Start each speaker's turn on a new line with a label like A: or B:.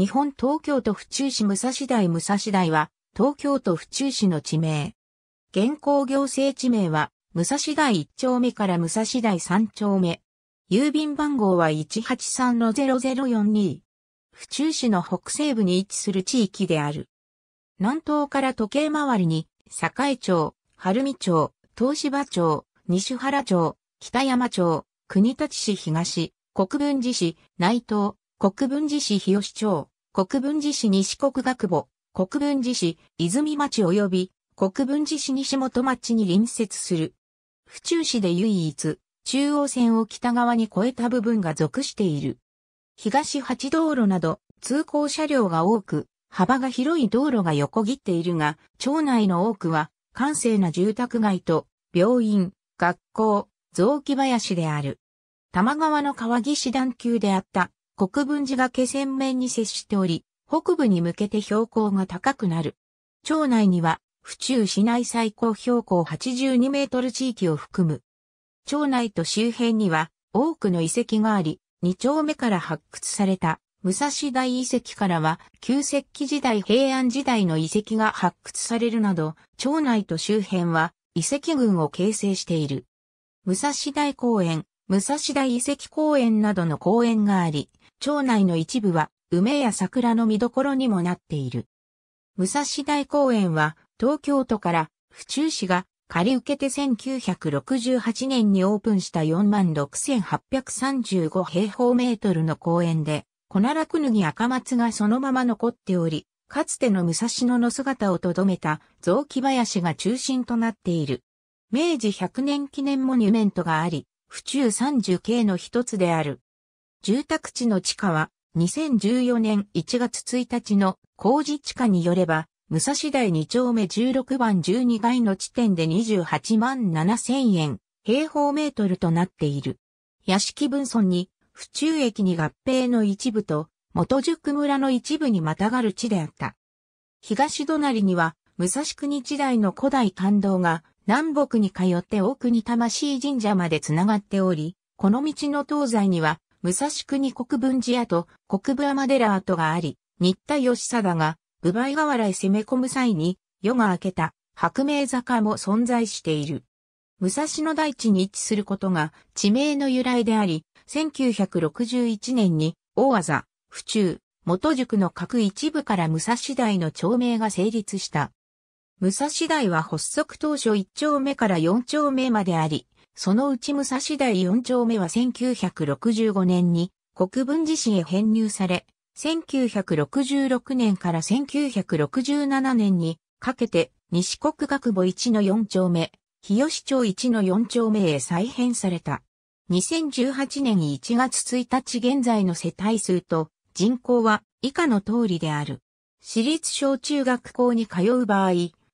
A: 日本東京都府中市武蔵台武蔵台は、東京都府中市の地名。現行行政地名は、武蔵台1丁目から武蔵台3丁目。郵便番号は183-0042。府中市の北西部に位置する地域である。南東から時計回りに、栄町、晴海町、東芝町、西原町、北山町、国立市東、国分寺市、内東、国分寺市日吉町、国分寺市西国学部、国分寺市泉町及び国分寺市西本町に隣接する。府中市で唯一、中央線を北側に越えた部分が属している。東八道路など、通行車両が多く、幅が広い道路が横切っているが、町内の多くは、閑静な住宅街と、病院、学校、雑木林である。玉川の川岸段丘であった国分寺が気仙面に接しており、北部に向けて標高が高くなる。町内には、府中市内最高標高82メートル地域を含む。町内と周辺には多くの遺跡があり、2丁目から発掘された武蔵大遺跡からは旧石器時代平安時代の遺跡が発掘されるなど、町内と周辺は遺跡群を形成している。武蔵大公園、武蔵大遺跡公園などの公園があり、町内の一部は梅や桜の見どころにもなっている。武蔵大公園は東京都から府中市が借り受けて1968年にオープンした46,835平方メートルの公園で、小奈くぬぎ赤松がそのまま残っており、かつての武蔵野の姿をとどめた雑木林が中心となっている。明治100年記念モニュメントがあり、府中三樹系の一つである。住宅地の地価は、2014年1月1日の工事地価によれば、武蔵台2丁目16番12階の地点で28万7千円、平方メートルとなっている。屋敷分村に、府中駅に合併の一部と、元宿村の一部にまたがる地であった。東隣には、武蔵国時代の古代官道が南北に通って奥に魂神社までつながっており、この道の東西には、武蔵国国分寺跡、国分天寺跡があり、新田義貞が、部倍河原へ攻め込む際に、夜が明けた、白明坂も存在している。武蔵野大地に位置することが地名の由来であり、1961年に大技、府中、元宿の各一部から武蔵台の町名が成立した。武蔵台は発足当初1丁目から4丁目まであり、そのうち武蔵台4丁目は1965年に国分寺市へ編入され、1966年から1967年にかけて西国学母1の4丁目、日吉町1の4丁目へ再編された。2018年1月1日現在の世帯数と人口は以下の通りである。私立小中学校に通う場合、